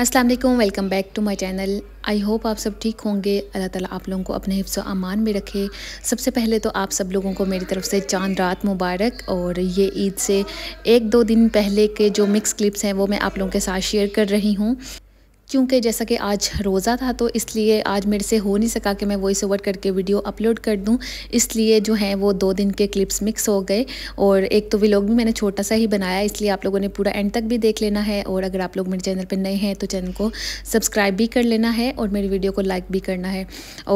अस्सलाम वालेकुम welcome back to my channel I hope आप सब ठीक होंगे अल्लाह ताला आप लोगों को अपने हिफ्स अमान में रखे सबसे पहले तो आप सब लोगों को मेरी तरफ से चांद रात मुबारक और ये ईद से एक दो दिन पहले के जो मिक्स क्लिप्स हैं वो मैं आप लोगों के साथ शेयर कर रही हूँ क्योंकि जैसा कि आज रोज़ा था तो इसलिए आज मेरे से हो नहीं सका कि मैं वॉइस ओवर करके वीडियो अपलोड कर दूँ इसलिए जो है वो दो दिन के क्लिप्स मिक्स हो गए और एक तो व्लॉग भी मैंने छोटा सा ही बनाया इसलिए आप लोगों ने पूरा एंड तक भी देख लेना है और अगर आप लोग मेरे चैनल पर नए हैं तो चैनल को सब्सक्राइब भी कर लेना है और मेरी वीडियो को लाइक भी करना है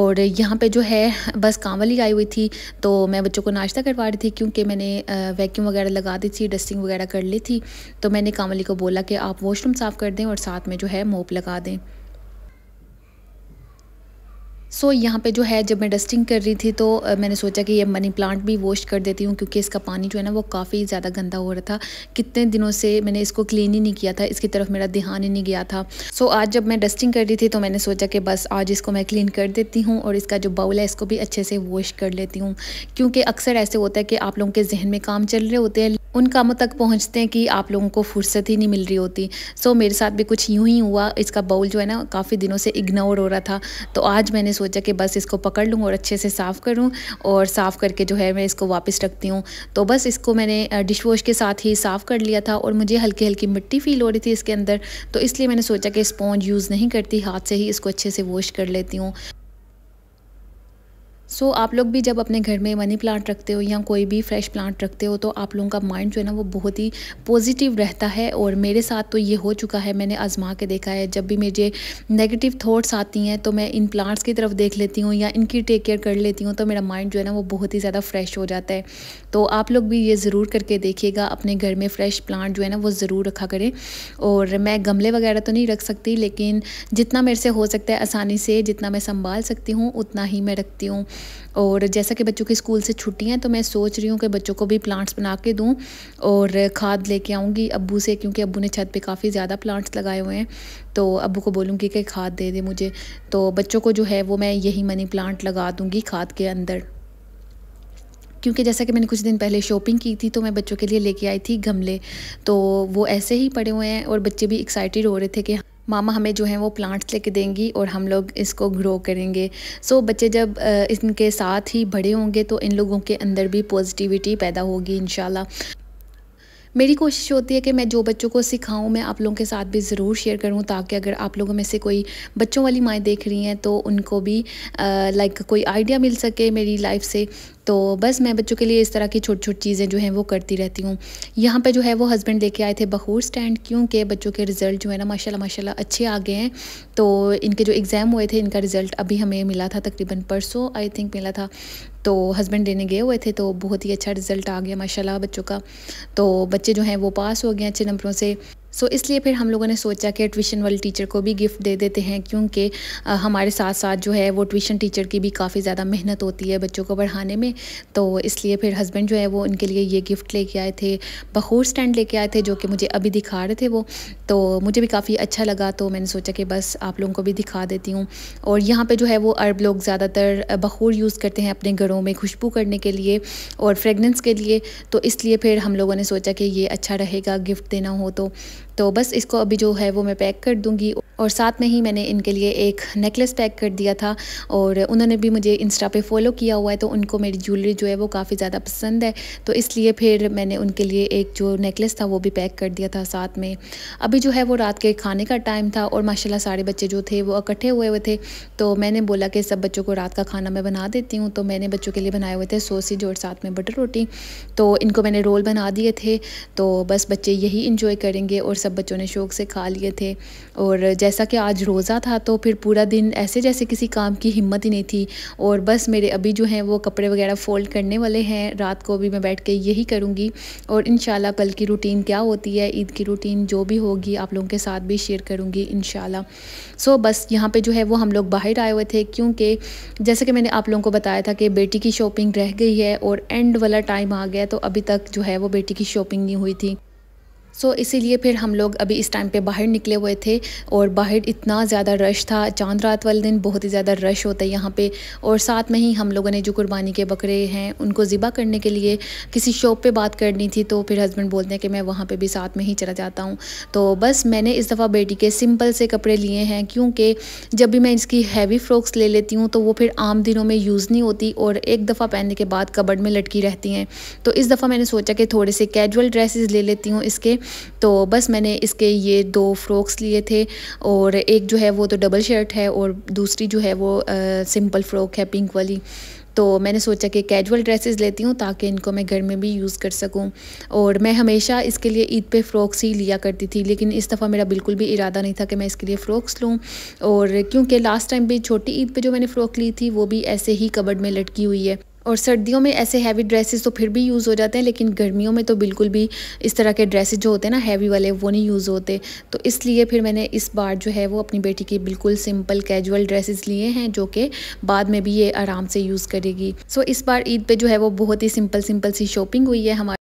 और यहाँ पर जो है बस वाली आई हुई थी तो मैं बच्चों को नाश्ता करवा रही थी क्योंकि मैंने वैक्यूम वगैरह लगा दी थी डस्टिंग वगैरह कर ली थी तो मैंने कांवली को बोला कि आप वॉशरूम साफ़ कर दें और साथ में जो है मोप लगा लगा दें सो so, यहाँ पे जो है जब मैं डस्टिंग कर रही थी तो मैंने सोचा कि ये मनी प्लांट भी वॉश कर देती हूँ क्योंकि इसका पानी जो है ना वो काफ़ी ज़्यादा गंदा हो रहा था कितने दिनों से मैंने इसको क्लीन ही नहीं किया था इसकी तरफ मेरा ध्यान ही नहीं गया था सो so, आज जब मैं डस्टिंग कर रही थी तो मैंने सोचा कि बस आज इसको मैं क्लीन कर देती हूँ और इसका जो बाउल है इसको भी अच्छे से वॉश कर लेती हूँ क्योंकि अक्सर ऐसे होता है कि आप लोगों के जहन में काम चल रहे होते हैं उन कामों तक पहुंचते हैं कि आप लोगों को फुर्सत ही नहीं मिल रही होती सो so, मेरे साथ भी कुछ यूँ ही हुआ इसका बाउल जो है ना काफ़ी दिनों से इग्नोर हो रहा था तो आज मैंने सोचा कि बस इसको पकड़ लूँ और अच्छे से साफ़ करूँ और साफ़ करके जो है मैं इसको वापस रखती हूँ तो बस इसको मैंने डिश वॉश के साथ ही साफ़ कर लिया था और मुझे हल्की हल्की मिट्टी फील हो रही थी इसके अंदर तो इसलिए मैंने सोचा कि स्पॉन्ज यूज़ नहीं करती हाथ से ही इसको अच्छे से वॉश कर लेती हूँ सो so, आप लोग भी जब अपने घर में मनी प्लांट रखते हो या कोई भी फ्रेश प्लांट रखते हो तो आप लोगों का माइंड जो है ना वो बहुत ही पॉजिटिव रहता है और मेरे साथ तो ये हो चुका है मैंने आजमा के देखा है जब भी मुझे नेगेटिव थाट्स आती हैं तो मैं इन प्लांट्स की तरफ देख लेती हूँ या इनकी टेक केयर कर लेती हूँ तो मेरा माइंड जो है ना वो बहुत ही ज़्यादा फ्रेश हो जाता है तो आप लोग भी ये ज़रूर करके देखिएगा अपने घर में फ्रेश प्लांट जो है ना वो ज़रूर रखा करें और मैं गमले वगैरह तो नहीं रख सकती लेकिन जितना मेरे से हो सकता है आसानी से जितना मैं संभाल सकती हूँ उतना ही मैं रखती हूँ और जैसा कि बच्चों की स्कूल से छुट्टी हैं तो मैं सोच रही हूँ कि बच्चों को भी प्लांट्स बना के दूँ और खाद लेके आऊँगी अब्बू से क्योंकि अब्बू ने छत पे काफ़ी ज़्यादा प्लांट्स लगाए हुए हैं तो अब्बू को बोलूँगी कि खाद दे दे मुझे तो बच्चों को जो है वो मैं यही मनी प्लांट लगा दूँगी खाद के अंदर क्योंकि जैसा कि मैंने कुछ दिन पहले शॉपिंग की थी तो मैं बच्चों के लिए लेके आई थी गमले तो वो ऐसे ही पड़े हुए हैं और बच्चे भी एक्साइटेड हो रहे थे कि मामा हमें जो है वो प्लांट्स लेके देंगी और हम लोग इसको ग्रो करेंगे सो so, बच्चे जब इनके साथ ही बड़े होंगे तो इन लोगों के अंदर भी पॉजिटिविटी पैदा होगी इन मेरी कोशिश होती है कि मैं जो बच्चों को सिखाऊँ मैं आप लोगों के साथ भी ज़रूर शेयर करूँ ताकि अगर आप लोगों में से कोई बच्चों वाली माएँ देख रही हैं तो उनको भी लाइक कोई आइडिया मिल सके मेरी लाइफ से तो बस मैं बच्चों के लिए इस तरह की छोटी छोटी चीज़ें जो हैं वो करती रहती हूँ यहाँ पे जो है वो हस्बैंड लेके आए थे बहूर स्टैंड क्योंकि बच्चों के रिज़ल्ट जो है ना माशाल्लाह माशाल्लाह अच्छे आ गए हैं तो इनके जो एग्ज़ाम हुए थे इनका रिज़ल्ट अभी हमें मिला था तकरीबन परसों आई थिंक मिला था तो हस्बैंड लेने गए हुए थे तो बहुत ही अच्छा रिज़ल्ट आ गया माशाल्लाह बच्चों का तो बच्चे जो हैं वो पास हो गए अच्छे नंबरों से सो इसलिए फिर हम लोगों ने सोचा कि ट्यूशन वाले टीचर को भी गिफ्ट दे देते हैं क्योंकि हमारे साथ साथ जो है वो ट्यूशन टीचर की भी काफ़ी ज़्यादा मेहनत होती है बच्चों को पढ़ाने में तो इसलिए फिर हस्बैंड जो है वो उनके लिए ये गिफ्ट लेके आए थे बखूर स्टैंड लेके आए थे जो कि मुझे अभी दिखा रहे थे वो तो मुझे भी काफ़ी अच्छा लगा तो मैंने सोचा कि बस आप लोगों को भी दिखा देती हूँ और यहाँ पर जो है वो अरब लोग ज़्यादातर बखूर यूज़ करते हैं अपने घरों में खुशबू करने के लिए और फ्रेगनेंस के लिए तो इसलिए फिर हम लोगों ने सोचा कि ये अच्छा रहेगा गिफ्ट देना हो तो तो बस इसको अभी जो है वो मैं पैक कर दूंगी और साथ में ही मैंने इनके लिए एक नेकलेस पैक कर दिया था और उन्होंने भी मुझे इंस्टा पे फॉलो किया हुआ है तो उनको मेरी ज्वेलरी जो है वो काफ़ी ज़्यादा पसंद है तो इसलिए फिर मैंने उनके लिए एक जो नेकलेस था वो भी पैक कर दिया था साथ में अभी जो है वो रात के खाने का टाइम था और माशाला सारे बच्चे जो थे वो इकट्ठे हुए हुए थे तो मैंने बोला कि सब बच्चों को रात का खाना मैं बना देती हूँ तो मैंने बच्चों के लिए बनाए हुए थे सोसेज और साथ में बटर रोटी तो इनको मैंने रोल बना दिए थे तो बस बच्चे यही इन्जॉय करेंगे और और सब बच्चों ने शौक़ से खा लिए थे और जैसा कि आज रोज़ा था तो फिर पूरा दिन ऐसे जैसे किसी काम की हिम्मत ही नहीं थी और बस मेरे अभी जो हैं वो कपड़े वगैरह फ़ोल्ड करने वाले हैं रात को भी मैं बैठ के यही करूँगी और इन कल की रूटीन क्या होती है ईद की रूटीन जो भी होगी आप लोगों के साथ भी शेयर करूँगी इन सो बस यहाँ पर जो है वो हम लोग बाहर आए हुए थे क्योंकि जैसे कि मैंने आप लोगों को बताया था कि बेटी की शॉपिंग रह गई है और एंड वाला टाइम आ गया तो अभी तक जो है वो बेटी की शॉपिंग नहीं हुई थी सो so, इसीलिए फिर हम लोग अभी इस टाइम पे बाहर निकले हुए थे और बाहर इतना ज़्यादा रश था चांद रात वाले दिन बहुत ही ज़्यादा रश होता है यहाँ पे और साथ में ही हम लोगों ने जो कुर्बानी के बकरे हैं उनको ज़िबा करने के लिए किसी शॉप पे बात करनी थी तो फिर हस्बैंड बोलते हैं कि मैं वहाँ पे भी साथ में ही चला जाता हूँ तो बस मैंने इस दफ़ा बेटी के सिंपल से कपड़े लिए हैं क्योंकि जब भी मैं इसकी हैवी फ्रॉक्स ले लेती हूँ तो वो फिर आम दिनों में यूज़ नहीं होती और एक दफ़ा पहनने के बाद कबड़ में लटकी रहती हैं तो इस दफ़ा मैंने सोचा कि थोड़े से कैजुअल ड्रेसेज ले लेती हूँ इसके तो बस मैंने इसके ये दो फ्रॉक्स लिए थे और एक जो है वो तो डबल शर्ट है और दूसरी जो है वो सिंपल फ्रॉक है पिंक वाली तो मैंने सोचा कि कैजुअल ड्रेसेस लेती हूँ ताकि इनको मैं घर में भी यूज़ कर सकूँ और मैं हमेशा इसके लिए ईद पे फ़्रॉक्स ही लिया करती थी लेकिन इस दफ़ा मेरा बिल्कुल भी इरादा नहीं था कि मैं इसके लिए फ़्रॉक्स लूँ और क्योंकि लास्ट टाइम भी छोटी ईद पे जो मैंने फ़्रॉक ली थी वो भी ऐसे ही कबड़ में लटकी हुई है और सर्दियों में ऐसे हैवी ड्रेसेस तो फिर भी यूज़ हो जाते हैं लेकिन गर्मियों में तो बिल्कुल भी इस तरह के ड्रेसेस जो होते हैं ना हैवी वाले वो नहीं यूज़ होते तो इसलिए फिर मैंने इस बार जो है वो अपनी बेटी के बिल्कुल सिंपल कैजुअल ड्रेसेस लिए हैं जो कि बाद में भी ये आराम से यूज़ करेगी सो इस बार ईद पर जो है वो बहुत ही सिंपल सिंपल सी शॉपिंग हुई है हमारे